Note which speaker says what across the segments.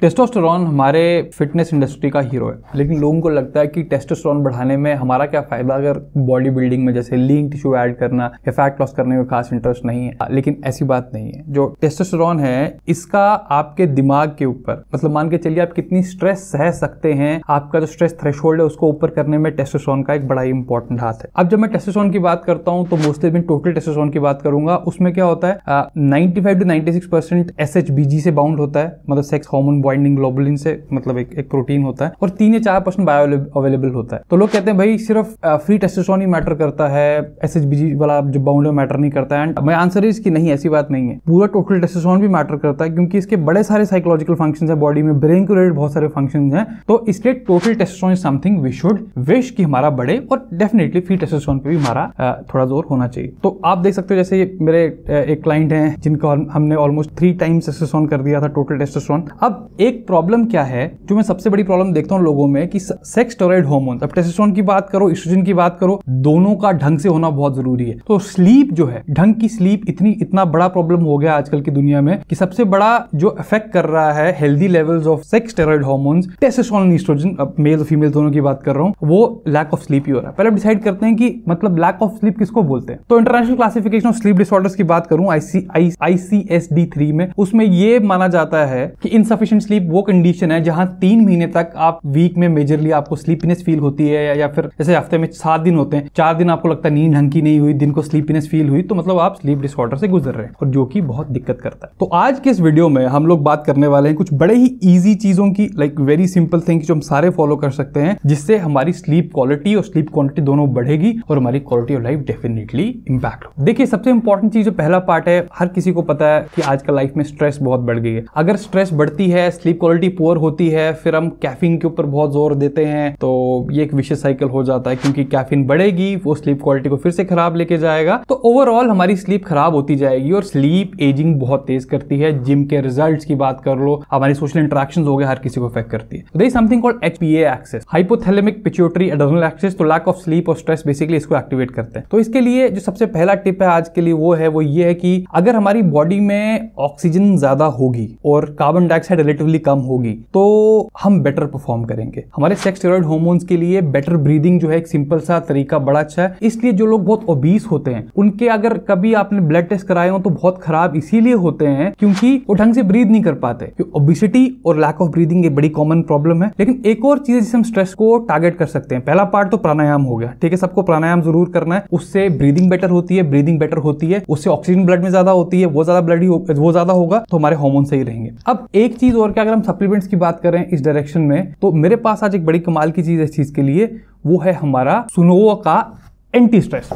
Speaker 1: testosterone हमारे fitness industry का hero है लेकिन लोगों को लगता है कि टेस्टोस्टेरोन बढ़ाने में हमारा क्या फ़ायदा अगर बॉडी बिल्डिंग में जैसे लीन टिश्यू ऐड करना या फैट लॉस करने में खास इंटरेस्ट नहीं है लेकिन ऐसी बात नहीं है जो टेस्टोस्टेरोन है इसका आपके दिमाग के ऊपर मतलब मान के चलिए आप कितनी स्ट्रेस सह सकते हैं आपका जो स्ट्रेस थ्रेश है उसको ऊपर करने में टेस्टोस्टेरोन का एक बड़ा इंपॉर्टेंट हाथ है अब जब मैं टेस्टोस्टेरोन की बात करता हूँ तो मोस्टली मैं टोटल टेस्टोस्टेरोन की बात करूंगा उसमें क्या होता है ninety five to ninety six percent S H से बाउंड होता है मतलब सेक्स हॉर्मोन बाइंडिंग ग्लोबुलिन से मतलब एक, एक प्रोटीन होता है और तीन या चार परसेंट बायो अवेलेबल होता है तो लोग कहते हैं भाई सिर्फ फ्री टेस्टोस्टेरोन ही मैटर करता है एस वाला जो बाउंड मैटर नहीं करता है एंड माई आंसर इज की नहीं ऐसी बात नहीं है पूरा टोटल टेस्टोस्टेरोन भी मैटर करता है क्योंकि इसके बड़े सारे साइकोलॉजिकल फंक्शन है बॉडी में ब्रेन को रिलेटेड बहुत सारे फंक्शन है तो इसलिए total testosterone is something we should wish की हमारा बड़े और डेफिनेटली फ्री टेस्टोस्टेरोन पे भी हमारा थोड़ा जोर होना चाहिए तो आप देख सकते हो जैसे मेरे एक क्लाइंट हैं जिनका हमने ऑलमोस्ट थ्री टाइम्स टेस्टोस्टेरोन कर दिया था टोटल टेस्टोस्टेरोन अब एक प्रॉब्लम क्या है जो मैं सबसे बड़ी प्रॉब्लम देखता हूँ लोगों में कि सेक्स टॉराइड हॉर्मोन अब टेस्टोस्टेरोन की बात करो इस्ट्रोजन की बात करो दोनों का ढंग से होना बहुत जरूरी है तो स्लीप जो है ढंग की स्लीप इतनी इतना बड़ा प्रॉब्लम हो गया आजकल की दुनिया में कि सबसे बड़ा जो इफेक्ट कर रहा है healthy levels of sex steroid hormone testosterone and oestrogen अब मेल और फीमेल दोनों की बात कर रहा हूँ वो लैक ऑफ स्लीप ही हो रहा है पहले डिसाइड करते हैं कि मतलब लैक ऑफ स्लीप किसको बोलते हैं तो international classification of sleep disorders की बात करूं आई सी थ्री में उसमें ये माना जाता है कि इनसफिशियंट स्लीप वो कंडीशन है जहां तीन महीने तक आप वीक में मेजरली आपको स्लीपीनेस फील होती है या फिर जैसे हफ्ते में सात दिन होते हैं चार दिन आपको लगता है नींद ढंकी की नहीं हुई दिन को स्लीपीनेस फील हुई तो मतलब आप स्लीप डिसऑर्डर से गुजर रहे हैं और जो कि बहुत दिक्कत करता है तो आज के इस वीडियो में हम लोग बात करने वाले हैं कुछ बड़े ही ईजी चीजों की लाइक वेरी सिंपल थिंग जो हम सारे फॉलो कर सकते हैं जिससे हमारी स्लीप क्वालिटी और स्लीप क्वांटिटी दोनों बढ़ेगी और हमारी quality of life definitely impact हो देखिए सबसे इंपॉर्टेंट चीज जो पहला पार्ट है हर किसी को पता है कि आजकल लाइफ में स्ट्रेस बहुत बढ़ गई है अगर स्ट्रेस बढ़ती है स्लीप क्वालिटी पुअर होती है फिर हम कैफिन के ऊपर बहुत जोर देते हैं तो ये एक विशेष साइकिल हो जाता है क्योंकि कैफिन बढ़ेगी वो स्लीप क्वालिटी को फिर से खराब लेके जाएगा तो ओवरऑल हमारी स्लीप खराब होती जाएगी और स्लीप एजिंग बहुत तेज करती है जिम के रिजल्ट की बात कर लो हमारी सोशल इंट्रैक्शन हो गया हर किसी को इफेक्ट करती है they something called H P axis hypothalamic pituitary adrenal axis तो लैक ऑफ स्लीप और स्ट्रेस बेसिकली इसको एक्टिवेट करते हैं तो इसके लिए जो सबसे पहला टिप है आज के लिए वो है वो ये है कि अगर हमारी बॉडी में ऑक्सीजन ज्यादा होगी और कार्बन डाइऑक्साइड रिलेटिव रिलेटिवली कम होगी तो हम बेटर परफॉर्म करेंगे हमारे सेक्स स्टेरॉइड हॉर्मोन्स के लिए बेटर ब्रीदिंग जो है एक सिंपल सा तरीका बड़ा अच्छा है इसलिए जो लोग बहुत ओबीस होते हैं उनके अगर कभी आपने ब्लड टेस्ट कराए हो तो बहुत खराब इसीलिए होते हैं क्योंकि वो ढंग से ब्रीद नहीं कर पाते ओबिसिटी और लैक ऑफ ब्रीदिंग ये बड़ी कॉमन प्रॉब्लम है लेकिन एक और चीज जिसे हम स्ट्रेस को टारगेट कर सकते हैं पहला पार्ट तो प्राणायाम हो गया ठीक है सबको प्राणायाम जरूर करना है उससे ब्रीदिंग बेटर होती है ब्रीदिंग बेटर होती है उससे ऑक्सीजन ब्लड में ज्यादा होती है वो ज्यादा ब्लड वो ज्यादा होगा तो हमारे हॉर्मोन सही रहेंगे अब एक चीज और कि अगर हम सप्लीमेंट्स की बात करें इस डायरेक्शन में तो मेरे पास आज एक बड़ी कमाल की चीज़ है इस चीज़ के लिए वो है हमारा सुनोवा का एंटी स्ट्रेस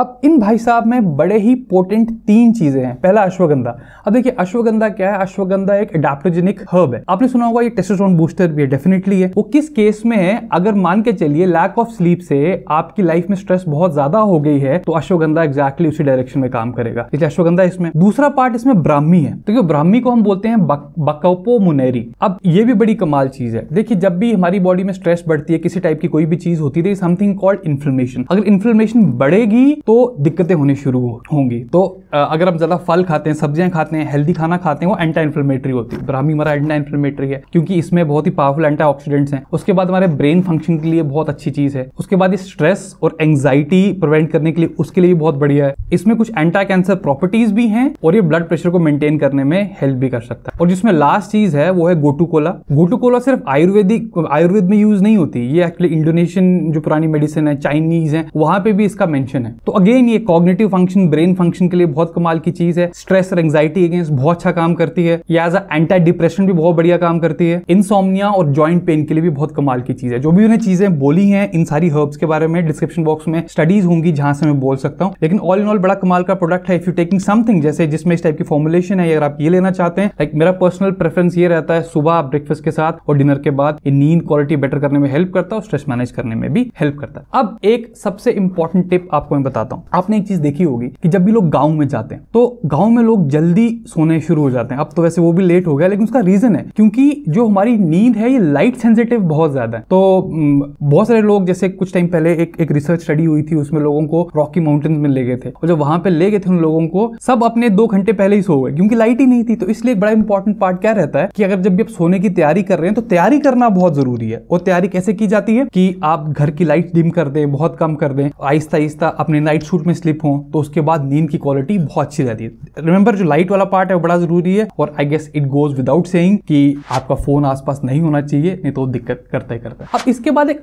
Speaker 1: अब इन भाई साहब में बड़े ही पोटेंट तीन चीज़ें हैं पहला अश्वगंधा अब देखिए अश्वगंधा क्या है अश्वगंधा एक एडाप्टोजेनिक हर्ब है आपने सुना होगा ये टेस्टोस्टेरोन बूस्टर भी है डेफिनेटली है वो किस केस में है अगर मान के चलिए लैक ऑफ स्लीप से आपकी लाइफ में स्ट्रेस बहुत ज़्यादा हो गई है तो अश्वगंधा एग्जैक्टली उसी डायरेक्शन में काम करेगा इसलिए अश्वगंधा इसमें दूसरा पार्ट इसमें ब्राह्मी है तो ब्राह्मी को हम बोलते हैं बकोपो मुनेरी अब ये भी बड़ी कमाल चीज़ है देखिए जब भी हमारी बॉडी में स्ट्रेस बढ़ती है किसी टाइप की कोई भी चीज़ होती है समथिंग कॉल्ड इन्फ्लेमेशन अगर इन्फ्लेमेशन बढ़ेगी तो दिक्कतें होनी शुरू होंगी तो अगर हम ज़्यादा फल खाते हैं सब्जियां खाते हैं हेल्दी खाना खाते हैं वो एंटी इन्फ्लेमेटरी होती है ब्राह्मी हमारा एंटी इन्फ्लेमेटरी है क्योंकि इसमें बहुत ही पावरफुल एंटी ऑक्सीडेंट्स हैं उसके बाद हमारे ब्रेन फंक्शन के लिए बहुत अच्छी चीज़ है उसके बाद ये स्ट्रेस और एंगजाइटी प्रिवेंट करने के लिए उसके लिए भी बहुत बढ़िया है इसमें कुछ एंटा कैंसर प्रॉपर्टीज़ भी हैं और ये ब्लड प्रेशर को मेंटेन करने में हेल्प भी कर सकता है और जिसमें लास्ट चीज़ है वो है गोटूकोला गोटूकोला सिर्फ आयुर्वेदिक आयुर्वेद में यूज़ नहीं होती ये एक्चुअली इंडोनेशियन जो पुरानी मेडिसिन है चाइनीज़ है वहाँ पर भी इसका मैंशन है तो तो अगेन ये कॉग्नेटिव फंक्शन ब्रेन फंक्शन के लिए बहुत कमाल की चीज है स्ट्रेस और एंगजाइटी अगेंस्ट बहुत अच्छा काम करती है या एज एंटी डिप्रेशन भी बहुत बढ़िया काम करती है इनसोमिया और ज्वाइंट पेन के लिए भी बहुत कमाल की चीज है जो भी उन्हें चीजें बोली हैं इन सारी हर्ब्स के बारे में डिस्क्रिप्शन बॉक्स में स्टडीज होंगी जहां से मैं बोल सकता हूँ लेकिन ऑल इन ऑल बड़ा कमाल का प्रोडक्ट है इफ यू टेकिंग समथिंग जैसे जिसमें इस टाइप की फॉर्मुलेशन है अगर आप ये लेना चाहते हैं लाइक मेरा पर्सनल प्रेफरेंस ये रहता है सुबह ब्रेकफास्ट के साथ और डिनर के बाद ये नींद क्वालिटी बेटर करने में हेल्प करता है और स्ट्रेस मैनेज करने में भी हेल्प करता है अब एक सबसे इंपॉर्टेंट टिप आपको मैं बता बताता हूँ आपने एक चीज देखी होगी कि जब भी लोग गाँव में जाते हैं तो गाँव में लोग जल्दी सोने शुरू हो जाते हैं अब तो वैसे वो भी लेट हो गया लेकिन उसका रीजन है क्योंकि जो हमारी नींद है ये लाइट सेंसिटिव बहुत ज्यादा है तो बहुत सारे लोग जैसे कुछ टाइम पहले एक एक रिसर्च स्टडी हुई थी उसमें लोगों को रॉकी माउंटेन में ले गए थे और जब वहां पे ले गए थे उन लोगों को सब अपने दो घंटे पहले ही सो गए क्योंकि लाइट ही नहीं थी तो इसलिए एक बड़ा इंपॉर्टेंट पार्ट क्या रहता है कि अगर जब भी आप सोने की तैयारी कर रहे हैं तो तैयारी करना बहुत जरूरी है और तैयारी कैसे की जाती है कि आप घर की लाइट डिम कर दें बहुत कम कर दें आहिस्ता आहिस्ता अपने नाइट सूट में स्लिप हो तो उसके बाद नींद की क्वालिटी बहुत अच्छी रहती है रिमेंबर जो लाइट वाला पार्ट है वो बड़ा जरूरी है और I guess it goes without saying कि आपका फोन आसपास नहीं होना चाहिए नहीं तो दिक्कत करता ही करता है अब इसके बाद एक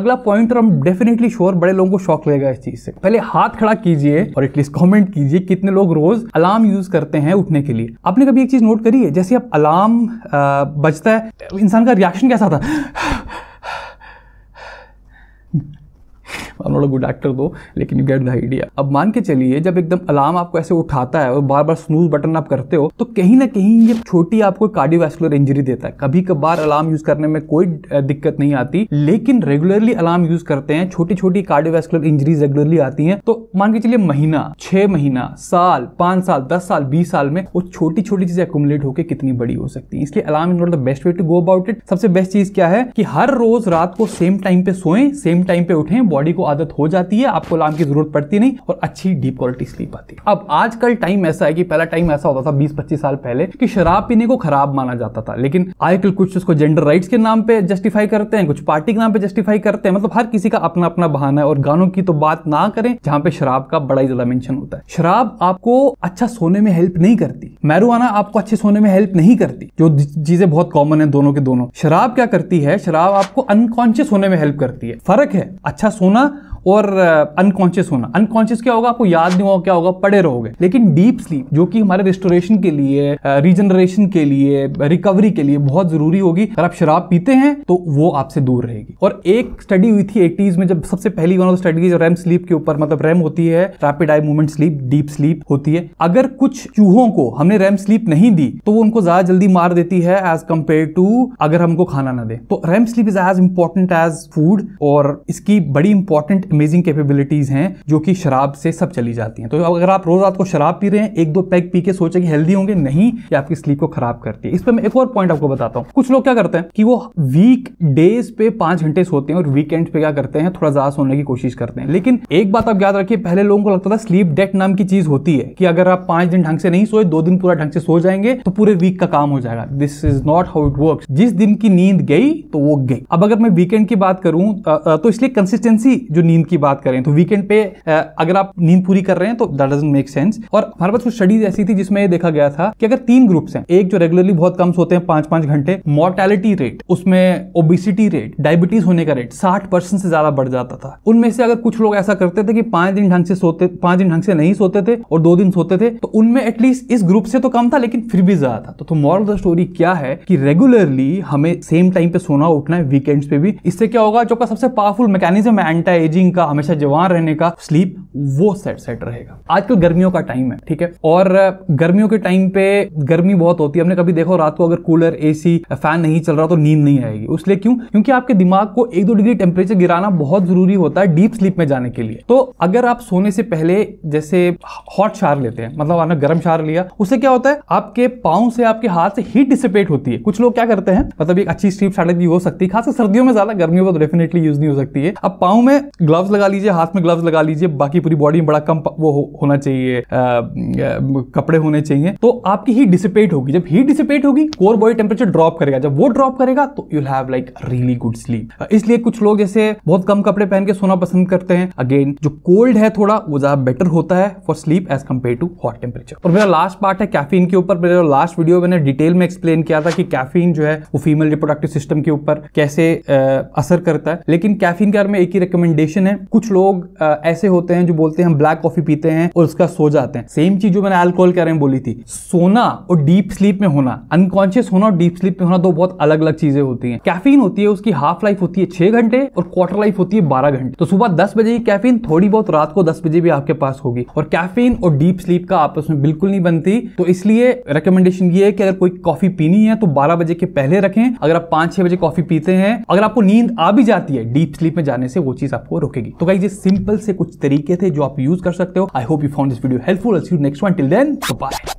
Speaker 1: अगला पॉइंट और हम डेफिनेटली श्योर बड़े लोगों को शौक लगेगा इस चीज से पहले हाथ खड़ा कीजिए और एटलीस्ट कॉमेंट कीजिए कितने लोग रोज अलार्म यूज करते हैं उठने के लिए आपने कभी एक चीज नोट करी है जैसे आप अलार्म बजता है इंसान का रिएक्शन कैसा था I'm not a good actor though, लेकिन यू गेट द आइडिया अब मान के चलिए जब एकदम अलार्म आपको ऐसे उठाता है और बार बार स्नूज बटन आप करते हो तो कहीं ना कहीं ये छोटी आपको कार्डियोवैस्कुलर इंजरी देता है कभी कभार अलार्म यूज करने में कोई दिक्कत नहीं आती लेकिन रेगुलरली अलार्म यूज करते हैं छोटी छोटी कार्डियोवैस्कुलर इंजरी रेगुलरली आती है तो मान के चलिए महीना छह महीना साल पांच साल दस साल बीस साल में वो छोटी छोटी चीजें अकोमलेट होकर कितनी बड़ी हो सकती है इसलिए alarm is not the best way to go about it सबसे बेस्ट चीज क्या है कि हर रोज रात को सेम टाइम पे सोएं सेम टाइम पे उठें बॉडी को आदत आदत हो जाती है आपको अलार्म की जरूरत पड़ती नहीं और अच्छी डीप क्वालिटी स्लीप आती है अब आजकल टाइम ऐसा है कि पहला टाइम ऐसा होता था बीस पच्चीस साल पहले कि शराब पीने को खराब माना जाता था लेकिन आजकल कुछ उसको जेंडर राइट के नाम पे जस्टिफाई करते हैं कुछ पार्टी के नाम पे जस्टिफाई करते हैं मतलब हर किसी का अपना अपना बहाना है और गानों की तो बात ना करें जहां पे शराब का बड़ा ही ज्यादा मेंशन होता है शराब आपको अच्छा सोने में हेल्प नहीं करती मैरुआना आपको अच्छे सोने में हेल्प नहीं करती जो चीजें बहुत कॉमन है दोनों के दोनों शराब क्या करती है शराब आपको अनकॉन्शियस होने में हेल्प करती है फर्क है अच्छा सोना और अनकॉन्शियस uh, होना अनकॉन्शियस क्या होगा आपको याद नहीं होगा क्या होगा पड़े रहोगे लेकिन डीप स्लीप जो कि हमारे रिस्टोरेशन के लिए रिजनरेशन के लिए रिकवरी के लिए बहुत जरूरी होगी अगर आप शराब पीते हैं तो वो आपसे दूर रहेगी और एक स्टडी हुई थी एटीज में जब सबसे पहली वन ऑफ जो रैम स्लीप के ऊपर मतलब रैम होती है rapid eye movement sleep deep sleep होती है अगर कुछ चूहों को हमने रैम स्लीप नहीं दी तो वो उनको ज्यादा जल्दी मार देती है एज कंपेयर टू अगर हमको खाना ना दे तो REM sleep is as important as food और इसकी बड़ी इंपॉर्टेंट अमेजिंग कैपेबिलिटीज़ हैं जो कि शराब से सब चली जाती हैं तो अगर आप रोज़ रात को शराब पी रहे हैं एक दो पैक पी के सोचे कि हेल्दी होंगे नहीं ये आपकी स्लीप को खराब करती है इस पर मैं एक और पॉइंट आपको बताता हूँ कुछ लोग क्या करते हैं कि वो वीक डेज पे पांच घंटे सोते हैं और वीकेंड पे क्या करते हैं थोड़ा ज़्यादा सोने की कोशिश करते हैं लेकिन एक बात आप याद रखिए पहले लोगों को लगता था स्लीप डेट नाम की चीज़ होती है कि अगर आप पांच दिन ढंग से नहीं सोए दो दिन पूरा ढंग से सो जाएंगे तो पूरे वीक का काम हो जाएगा this is not how it work जिस दिन की नींद गई तो वो गई अब अगर मैं वीकेंड की बात करूं तो इसलिए कंसिस्टेंसी जो नींद नींद की बात करें तो वीकेंड पे अगर आप नींद पूरी कर रहे हैं तो दैट डजेंट मेक सेंस और हमारे पास कुछ स्टडीज ऐसी थी जिसमें देखा गया था कि अगर तीन ग्रुप्स हैं एक जो रेगुलरली बहुत कम सोते हैं पांच पांच घंटे मोर्टेलिटी रेट उसमें ओबिसिटी रेट डायबिटीज होने का रेट साठ से ज्यादा बढ़ जाता था उनमें से अगर कुछ लोग ऐसा करते थे कि पांच दिन ढंग से सोते पांच दिन ढंग से नहीं सोते थे और दो दिन सोते थे तो उनमें एटलीस्ट इस ग्रुप से तो कम था लेकिन फिर भी ज्यादा था तो, तो मॉरल ऑफ द स्टोरी क्या है कि रेगुलरली हमें सेम टाइम पे सोना उठना है वीकेंड्स पे भी इससे क्या होगा जो का सबसे पावरफुल मैकेनिज्म है एंटी एजिंग थिंकिंग का हमेशा जवान रहने का स्लीप वो सेट सेट रहेगा आजकल गर्मियों का टाइम है ठीक है और गर्मियों के टाइम पे गर्मी बहुत होती है हमने कभी देखो रात को अगर कूलर एसी फैन नहीं चल रहा तो नींद नहीं आएगी उसलिए क्यों क्योंकि आपके दिमाग को एक दो डिग्री टेम्परेचर गिराना बहुत जरूरी होता है डीप स्लीप में जाने के लिए तो अगर आप सोने से पहले जैसे हॉट शार लेते हैं मतलब आपने गर्म शार लिया उससे क्या होता है आपके पाँव से आपके हाथ से हीट डिसिपेट होती है कुछ लोग क्या करते हैं मतलब एक अच्छी स्लीप स्ट्रैटेजी हो सकती है खासकर सर्दियों में ज्यादा गर्मियों में तो डेफिनेटली यूज नहीं हो सकती है अब पाँव में ग्लव ग्लव्स लगा लीजिए हाथ में ग्लव्स लगा लीजिए बाकी पूरी बॉडी में बड़ा कम वो हो, होना चाहिए आ, आ, कपड़े होने चाहिए तो आपकी हीट डिसिपेट होगी जब हीट डिसिपेट होगी कोर बॉडी टेम्परेचर ड्रॉप करेगा जब वो ड्रॉप करेगा तो you have like really good sleep इसलिए कुछ लोग जैसे बहुत कम कपड़े पहन के सोना पसंद करते हैं अगेन जो कोल्ड है थोड़ा वो ज्यादा बेटर होता है for sleep as compared to hot temperature और मेरा लास्ट पार्ट है कैफीन के ऊपर मेरा लास्ट वीडियो मैंने डिटेल में एक्सप्लेन किया था कि कैफीन जो है वो फीमेल रिप्रोडक्टिव सिस्टम के ऊपर कैसे आ, असर करता है लेकिन कैफीन के बारे में एक ही रिकमेंडेशन है हैं कुछ लोग आ, ऐसे होते हैं जो बोलते हैं हम ब्लैक कॉफी पीते हैं और उसका सो जाते हैं सेम चीज जो मैंने अल्कोहल के बारे में बोली थी सोना और डीप स्लीप में होना अनकॉन्शियस होना और डीप स्लीप में होना दो बहुत अलग अलग चीजें होती हैं कैफीन होती है उसकी हाफ लाइफ होती है छह घंटे और क्वार्टर लाइफ होती है बारह घंटे तो सुबह दस बजे की कैफीन थोड़ी बहुत रात को दस बजे भी आपके पास होगी और कैफीन और डीप स्लीप का आपस में बिल्कुल नहीं बनती तो इसलिए रिकमेंडेशन ये है कि अगर कोई कॉफी पीनी है तो बारह बजे के पहले रखें अगर आप पांच छह बजे कॉफी पीते हैं अगर आपको नींद आ भी जाती है डीप स्लीप में जाने से वो चीज आपको रुके सकेगी तो गाइज ये सिंपल से कुछ तरीके थे जो आप यूज कर सकते हो I hope you found this video helpful next one till then bye